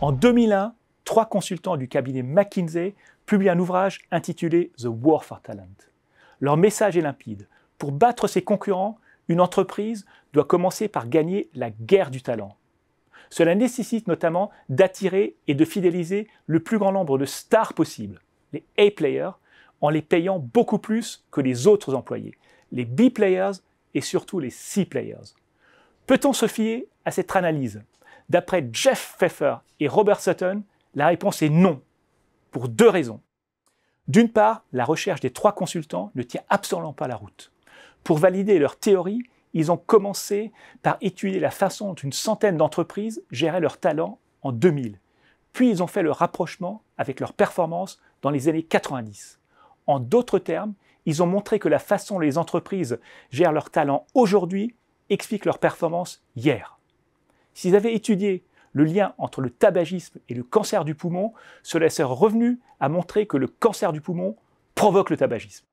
En 2001, trois consultants du cabinet McKinsey publient un ouvrage intitulé The War for Talent. Leur message est limpide. Pour battre ses concurrents, une entreprise doit commencer par gagner la guerre du talent. Cela nécessite notamment d'attirer et de fidéliser le plus grand nombre de stars possibles, les A-players, en les payant beaucoup plus que les autres employés, les B-players et surtout les C-players. Peut-on se fier à cette analyse D'après Jeff Pfeffer et Robert Sutton, la réponse est non, pour deux raisons. D'une part, la recherche des trois consultants ne tient absolument pas la route. Pour valider leur théorie, ils ont commencé par étudier la façon dont une centaine d'entreprises géraient leurs talents en 2000. Puis ils ont fait le rapprochement avec leurs performances dans les années 90. En d'autres termes, ils ont montré que la façon dont les entreprises gèrent leurs talents aujourd'hui explique leurs performances hier. S'ils avaient étudié le lien entre le tabagisme et le cancer du poumon, cela serait revenu à montrer que le cancer du poumon provoque le tabagisme.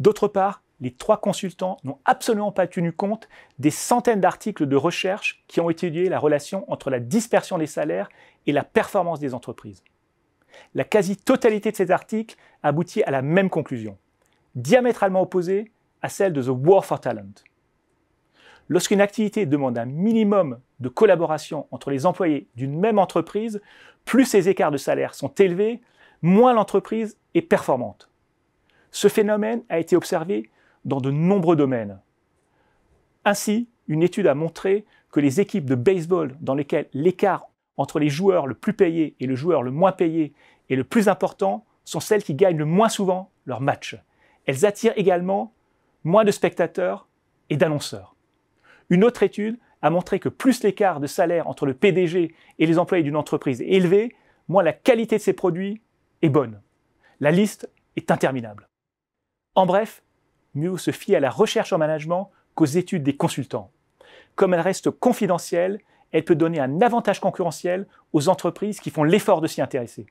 D'autre part, les trois consultants n'ont absolument pas tenu compte des centaines d'articles de recherche qui ont étudié la relation entre la dispersion des salaires et la performance des entreprises. La quasi-totalité de ces articles aboutit à la même conclusion, diamétralement opposée à celle de The War for Talent. Lorsqu'une activité demande un minimum de collaboration entre les employés d'une même entreprise, plus ces écarts de salaire sont élevés, moins l'entreprise est performante. Ce phénomène a été observé dans de nombreux domaines. Ainsi, une étude a montré que les équipes de baseball dans lesquelles l'écart entre les joueurs le plus payés et le joueur le moins payé est le plus important sont celles qui gagnent le moins souvent leurs matchs. Elles attirent également moins de spectateurs et d'annonceurs. Une autre étude a montré que plus l'écart de salaire entre le PDG et les employés d'une entreprise est élevé, moins la qualité de ses produits est bonne. La liste est interminable. En bref, mieux se fie à la recherche en management qu'aux études des consultants. Comme elle reste confidentielle, elle peut donner un avantage concurrentiel aux entreprises qui font l'effort de s'y intéresser.